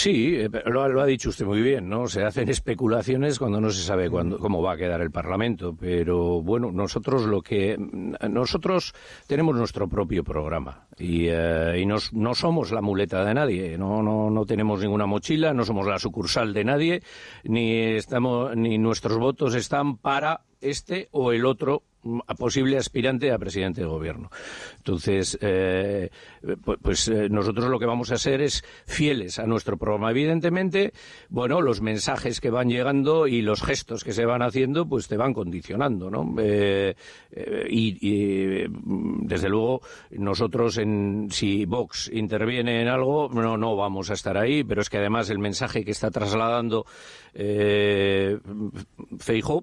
Sí, eh, lo, ha dicho usted muy bien, ¿no? Se hacen especulaciones cuando no se sabe cómo va a quedar el Parlamento, pero bueno, nosotros lo que nosotros tenemos nuestro propio programa y, eh, y no somos la muleta de nadie, no, no, no tenemos ninguna mochila, no somos la sucursal de nadie, ni estamos, ni nuestros votos están para este o el otro posible aspirante a presidente de gobierno. Entonces, eh, pues, eh, nosotros lo que vamos a hacer es fieles a nuestro programa. Evidentemente, bueno, los mensajes que van llegando y los gestos que se van haciendo, pues te van condicionando, ¿no? Eh, y, mm, desde luego nosotros, en, si Vox interviene en algo, no, no vamos a estar ahí. Pero es que además el mensaje que está trasladando eh,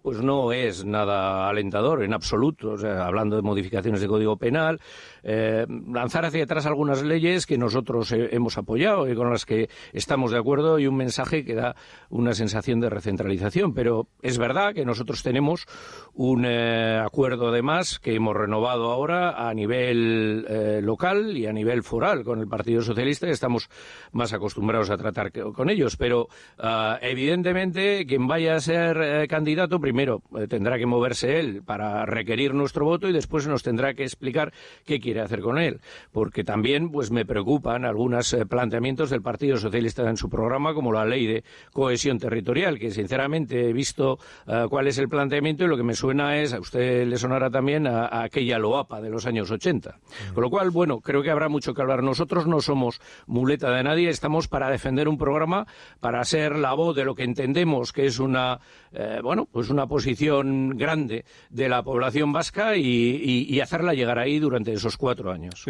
pues no es nada alentador en absoluto absoluto, hablando de modificaciones de Código Penal, eh, lanzar hacia atrás algunas leyes que nosotros eh, hemos apoyado y con las que estamos de acuerdo y un mensaje que da una sensación de recentralización. Pero es verdad que nosotros tenemos un eh, acuerdo de más que hemos renovado ahora a nivel local y a nivel foral con el Partido Socialista, y estamos más acostumbrados a tratar con ellos. Pero ah, evidentemente quien vaya a ser candidato, primero tendrá que moverse él para requerir nuestro voto y después nos tendrá que explicar qué quiere hacer con él. Porque también pues me preocupan algunos eh, planteamientos del Partido Socialista en su programa, como la ley de cohesión territorial, que sinceramente he visto eh, cuál es el planteamiento y lo que me suena es, a usted le sonará también, a, aquella loapa de los años 80. Mm. Con lo cual, bueno, creo que habrá mucho que hablar. Nosotros no somos muleta de nadie, estamos para defender un programa, para ser la voz de lo que entendemos que es una, eh, bueno, pues una posición grande de la población vasca y, hacerla llegar ahí durante esos cuatro años.